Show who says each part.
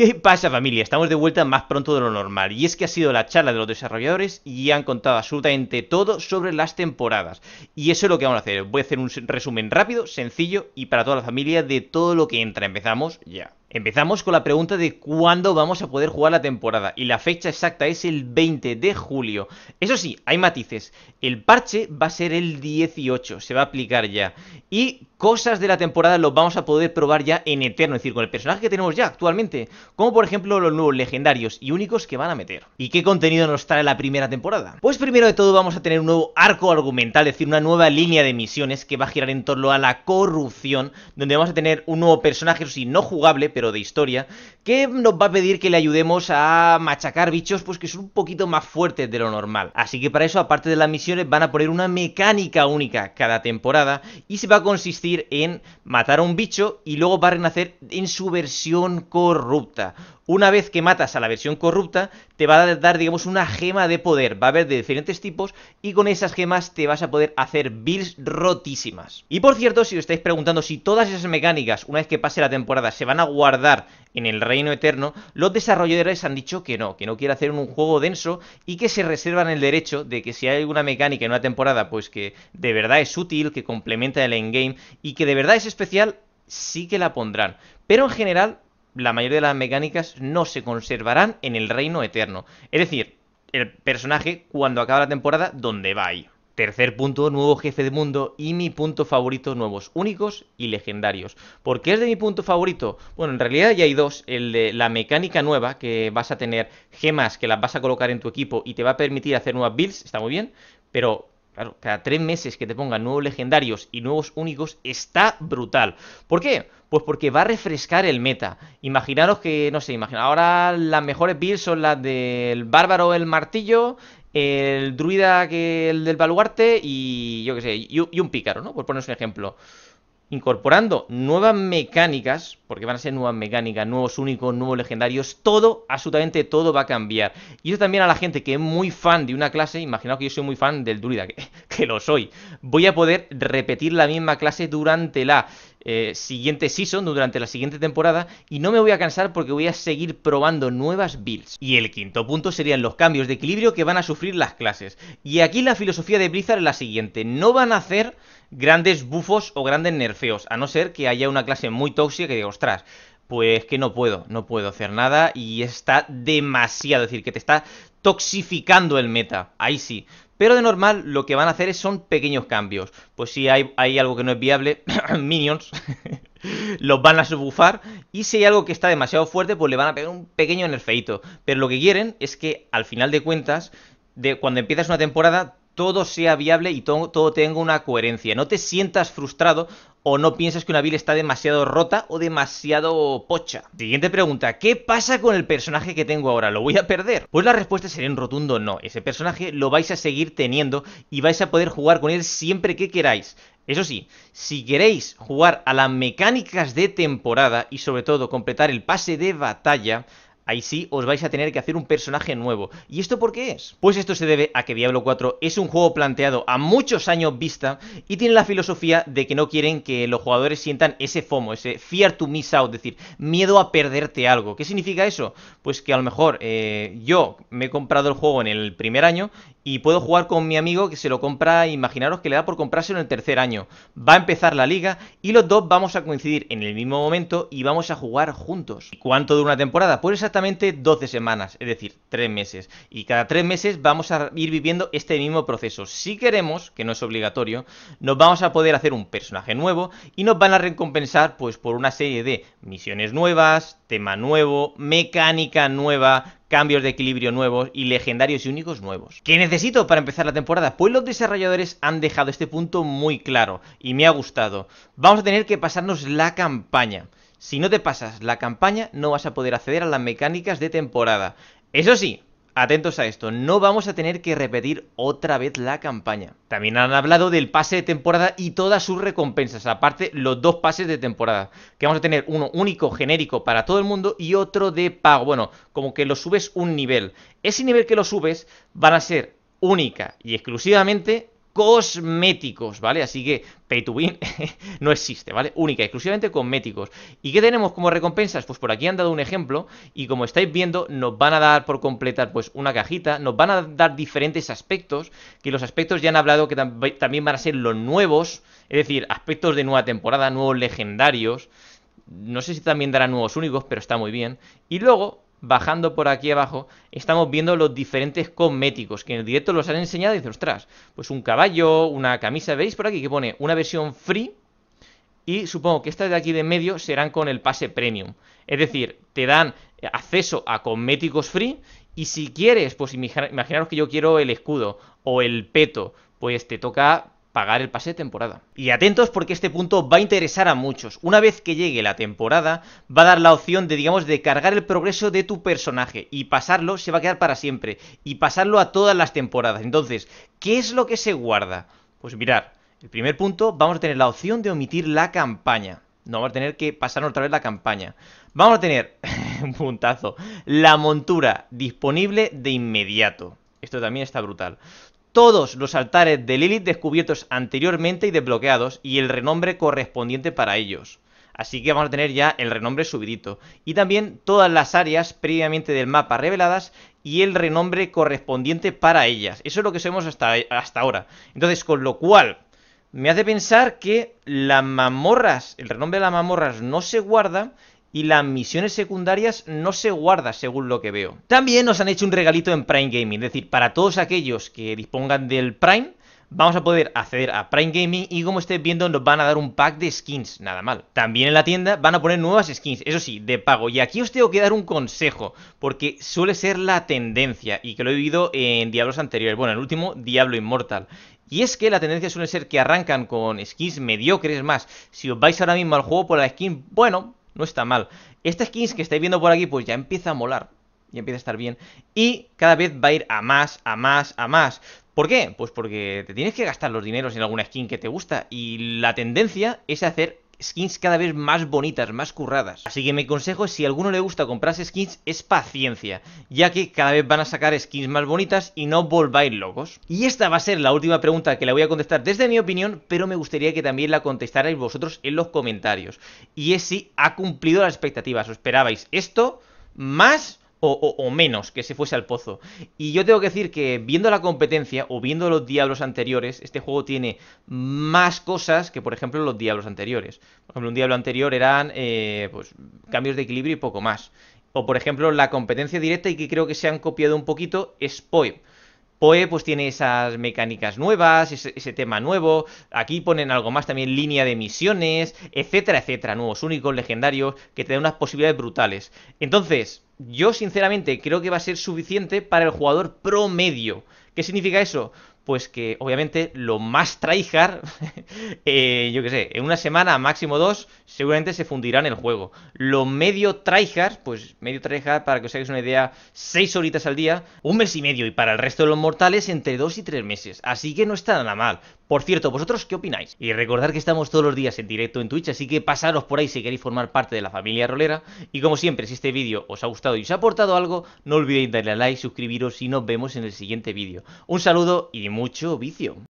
Speaker 1: ¿Qué pasa familia? Estamos de vuelta más pronto de lo normal y es que ha sido la charla de los desarrolladores y han contado absolutamente todo sobre las temporadas y eso es lo que vamos a hacer, voy a hacer un resumen rápido, sencillo y para toda la familia de todo lo que entra, empezamos ya. Empezamos con la pregunta de cuándo vamos a poder jugar la temporada y la fecha exacta es el 20 de julio. Eso sí, hay matices. El parche va a ser el 18, se va a aplicar ya. Y cosas de la temporada los vamos a poder probar ya en eterno, es decir, con el personaje que tenemos ya actualmente, como por ejemplo los nuevos legendarios y únicos que van a meter. ¿Y qué contenido nos trae la primera temporada? Pues primero de todo vamos a tener un nuevo arco argumental, es decir, una nueva línea de misiones que va a girar en torno a la corrupción, donde vamos a tener un nuevo personaje, eso sí, no jugable, de historia, que nos va a pedir que le ayudemos a machacar bichos pues que son un poquito más fuertes de lo normal. Así que para eso, aparte de las misiones, van a poner una mecánica única cada temporada y se va a consistir en matar a un bicho y luego va a renacer en su versión corrupta. Una vez que matas a la versión corrupta, te va a dar, digamos, una gema de poder. Va a haber de diferentes tipos y con esas gemas te vas a poder hacer builds rotísimas. Y por cierto, si os estáis preguntando si todas esas mecánicas, una vez que pase la temporada, se van a guardar en el Reino Eterno, los desarrolladores han dicho que no, que no quiere hacer un juego denso y que se reservan el derecho de que si hay alguna mecánica en una temporada, pues que de verdad es útil, que complementa el endgame y que de verdad es especial, sí que la pondrán. Pero en general la mayoría de las mecánicas no se conservarán en el reino eterno. Es decir, el personaje cuando acaba la temporada, ¿dónde va ahí? Tercer punto, nuevo jefe de mundo y mi punto favorito, nuevos únicos y legendarios. ¿Por qué es de mi punto favorito? Bueno, en realidad ya hay dos. El de la mecánica nueva, que vas a tener gemas que las vas a colocar en tu equipo y te va a permitir hacer nuevas builds, está muy bien. Pero Claro, cada tres meses que te pongan nuevos legendarios y nuevos únicos está brutal. ¿Por qué? Pues porque va a refrescar el meta. Imaginaros que, no sé, imagina, ahora las mejores builds son las del bárbaro el martillo, el druida que el del baluarte y yo qué sé, y, y un pícaro, ¿no? Por poner un ejemplo incorporando nuevas mecánicas, porque van a ser nuevas mecánicas, nuevos únicos, nuevos legendarios, todo, absolutamente todo va a cambiar. Y eso también a la gente que es muy fan de una clase, imaginaos que yo soy muy fan del Druida, que, lo soy, voy a poder repetir la misma clase durante la eh, siguiente season, durante la siguiente temporada, y no me voy a cansar porque voy a seguir probando nuevas builds. Y el quinto punto serían los cambios de equilibrio que van a sufrir las clases. Y aquí la filosofía de Blizzard es la siguiente, no van a hacer grandes bufos o grandes nerfeos, a no ser que haya una clase muy tóxica que diga, ostras, pues que no puedo, no puedo hacer nada y está demasiado, es decir, que te está toxificando el meta, ahí sí. Pero de normal lo que van a hacer es, son pequeños cambios. Pues si hay, algo que no es viable, minions, los van a subbufar y si hay algo que está demasiado fuerte, pues le van a pegar un pequeño nerfeito. Pero lo que quieren es que al final de cuentas, de, cuando empiezas una temporada, todo sea viable y todo, tenga una coherencia. No te sientas frustrado o no piensas que una vil está demasiado rota o demasiado pocha. Siguiente pregunta, ¿qué pasa con el personaje que tengo ahora? ¿Lo voy a perder? Pues la respuesta sería un rotundo no. Ese personaje lo vais a seguir teniendo y vais a poder jugar con él siempre que queráis. Eso sí, si queréis jugar a las mecánicas de temporada y sobre todo completar el pase de batalla, Ahí sí os vais a tener que hacer un personaje nuevo. ¿Y esto por qué es? Pues esto se debe a que Diablo 4 es un juego planteado a muchos años vista y tiene la filosofía de que no quieren que los jugadores sientan ese FOMO, ese fear to miss out, es decir, miedo a perderte algo. ¿Qué significa eso? Pues que a lo mejor eh, yo me he comprado el juego en el primer año y puedo jugar con mi amigo que se lo compra, imaginaros que le da por comprarse en el tercer año. Va a empezar la liga y los dos vamos a coincidir en el mismo momento y vamos a jugar juntos. ¿Y cuánto dura una temporada? Pues exactamente 12 semanas, es decir, 3 meses. Y cada 3 meses vamos a ir viviendo este mismo proceso. Si queremos, que no es obligatorio, nos vamos a poder hacer un personaje nuevo y nos van a recompensar pues por una serie de misiones nuevas, tema nuevo, mecánica nueva, cambios de equilibrio nuevos y legendarios y únicos nuevos. ¿Qué necesito para empezar la temporada? Pues los desarrolladores han dejado este punto muy claro y me ha gustado. Vamos a tener que pasarnos la campaña. Si no te pasas la campaña, no vas a poder acceder a las mecánicas de temporada. Eso sí, Atentos a esto, no vamos a tener que repetir otra vez la campaña. También han hablado del pase de temporada y todas sus recompensas, aparte los dos pases de temporada, que vamos a tener uno único genérico para todo el mundo y otro de pago, bueno, como que lo subes un nivel. Ese nivel que lo subes van a ser única y exclusivamente cosméticos, ¿vale? Así que pay no existe, ¿vale? Única, exclusivamente cosméticos. ¿Y qué tenemos como recompensas? Pues por aquí han dado un ejemplo y como estáis viendo nos van a dar por completar pues una cajita, nos van a dar diferentes aspectos, que los aspectos ya han hablado que también van a ser los nuevos, es decir, aspectos de nueva temporada, nuevos legendarios, no sé si también darán nuevos únicos, pero está muy bien. Y luego bajando por aquí abajo, estamos viendo los diferentes cosméticos que en el directo los han enseñado y dices, ostras, pues un caballo, una camisa, veis por aquí que pone una versión free y supongo que estas de aquí de medio serán con el pase premium. Es decir, te dan acceso a cosméticos free y si quieres, pues imaginaros que yo quiero el escudo o el peto, pues te toca pagar el pase de temporada. Y atentos porque este punto va a interesar a muchos. Una vez que llegue la temporada, va a dar la opción de, digamos, de cargar el progreso de tu personaje y pasarlo se va a quedar para siempre y pasarlo a todas las temporadas. Entonces, ¿qué es lo que se guarda? Pues mirar, el primer punto, vamos a tener la opción de omitir la campaña. No vamos a tener que pasar otra vez la campaña. Vamos a tener, un puntazo, la montura disponible de inmediato. Esto también está brutal todos los altares de Lilith descubiertos anteriormente y desbloqueados y el renombre correspondiente para ellos. Así que vamos a tener ya el renombre subidito. Y también todas las áreas previamente del mapa reveladas y el renombre correspondiente para ellas. Eso es lo que sabemos hasta, hasta ahora. Entonces, con lo cual, me hace pensar que las Mamorras, el renombre de las Mamorras no se guarda y las misiones secundarias no se guarda según lo que veo. También nos han hecho un regalito en Prime Gaming, es decir, para todos aquellos que dispongan del Prime, vamos a poder acceder a Prime Gaming y como estéis viendo nos van a dar un pack de skins, nada mal. También en la tienda van a poner nuevas skins, eso sí, de pago. Y aquí os tengo que dar un consejo, porque suele ser la tendencia y que lo he vivido en Diablos anteriores, bueno, el último Diablo Immortal. Y es que la tendencia suele ser que arrancan con skins mediocres más. Si os vais ahora mismo al juego por la skin, bueno, no está mal. Estas skins que estáis viendo por aquí, pues ya empieza a molar. Y empieza a estar bien. Y cada vez va a ir a más, a más, a más. ¿Por qué? Pues porque te tienes que gastar los dineros en alguna skin que te gusta. Y la tendencia es hacer skins cada vez más bonitas, más curradas. Así que mi consejo es si a alguno le gusta comprarse skins es paciencia, ya que cada vez van a sacar skins más bonitas y no volváis locos. Y esta va a ser la última pregunta que la voy a contestar desde mi opinión, pero me gustaría que también la contestarais vosotros en los comentarios. Y es si ha cumplido las expectativas, ¿os esperabais esto? Más o, menos que se fuese al pozo. Y yo tengo que decir que viendo la competencia o viendo los diablos anteriores, este juego tiene más cosas que, por ejemplo, los diablos anteriores. Por ejemplo, un diablo anterior eran eh, pues, cambios de equilibrio y poco más. O, por ejemplo, la competencia directa y que creo que se han copiado un poquito, es Poe pues tiene esas mecánicas nuevas, ese, tema nuevo, aquí ponen algo más también línea de misiones, etcétera, etcétera, nuevos únicos, legendarios, que te dan unas posibilidades brutales. Entonces, yo sinceramente creo que va a ser suficiente para el jugador promedio. ¿Qué significa eso? pues que obviamente lo más tryhard, eh, yo que sé, en una semana, máximo dos, seguramente se fundirán en el juego. Lo medio tryhard, pues medio tryhard, para que os hagáis una idea, seis horitas al día, un mes y medio, y para el resto de los mortales entre dos y tres meses. Así que no está nada mal. Por cierto, ¿vosotros qué opináis? Y recordad que estamos todos los días en directo en Twitch, así que pasaros por ahí si queréis formar parte de la familia rolera. Y como siempre, si este vídeo os ha gustado y os ha aportado algo, no olvidéis darle a like, suscribiros y nos vemos en el siguiente vídeo. Un saludo y mucho vicio.